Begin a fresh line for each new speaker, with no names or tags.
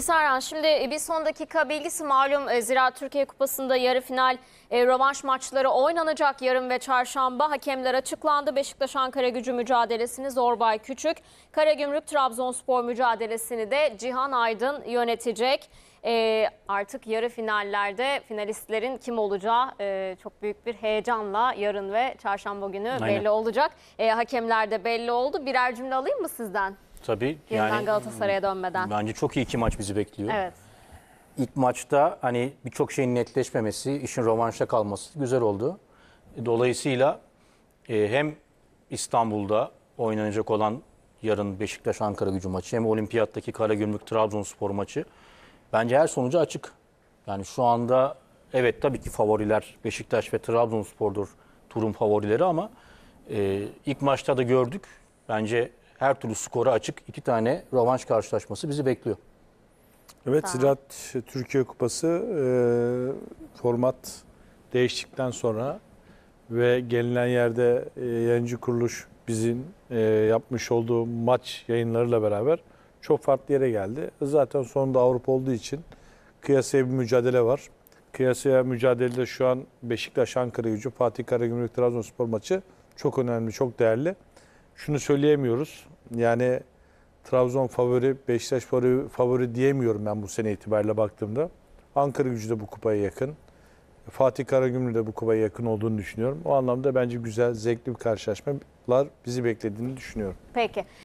Peki Serhan şimdi e, bir son dakika bilgisi malum e, Ziraat Türkiye Kupası'nda yarı final e, rövanş maçları oynanacak yarın ve çarşamba. Hakemler açıklandı. Beşiktaş Ankara gücü mücadelesini Zorbay Küçük, Karagümrük Trabzonspor mücadelesini de Cihan Aydın yönetecek. E, artık yarı finallerde finalistlerin kim olacağı e, çok büyük bir heyecanla yarın ve çarşamba günü Aynen. belli olacak. E, hakemler de belli oldu. Birer cümle alayım mı sizden?
Tabii. Yeniden yani, Galatasaray'a dönmeden. Bence çok iyi iki maç bizi bekliyor. Evet. İlk maçta hani birçok şeyin netleşmemesi, işin romanşa kalması güzel oldu. Dolayısıyla e, hem İstanbul'da oynanacak olan yarın Beşiktaş-Ankara gücü maçı hem olimpiyattaki Karagümrük-Trabzonspor maçı bence her sonucu açık. Yani şu anda evet tabii ki favoriler Beşiktaş ve Trabzonspor'dur turun favorileri ama e, ilk maçta da gördük. Bence her türlü skora açık iki tane rövanş karşılaşması bizi bekliyor.
Evet tamam. Ziraat Türkiye Kupası e, format değiştikten sonra ve gelinen yerde e, yayıncı kuruluş bizim e, yapmış olduğu maç yayınlarıyla beraber çok farklı yere geldi. Zaten sonunda Avrupa olduğu için kıyasaya bir mücadele var. Kıyasaya mücadelede şu an Beşiktaş Ankara gücü, Fatih Karagümrük Trabzonspor maçı çok önemli, çok değerli şunu söyleyemiyoruz. Yani Trabzon favori, Beşiktaş favori, favori diyemiyorum ben bu sene itibariyle baktığımda. Ankara gücü de bu kupaya yakın. Fatih Karagümrük de bu kupaya yakın olduğunu düşünüyorum. O anlamda bence güzel, zevkli bir karşılaşmalar bizi beklediğini düşünüyorum.
Peki.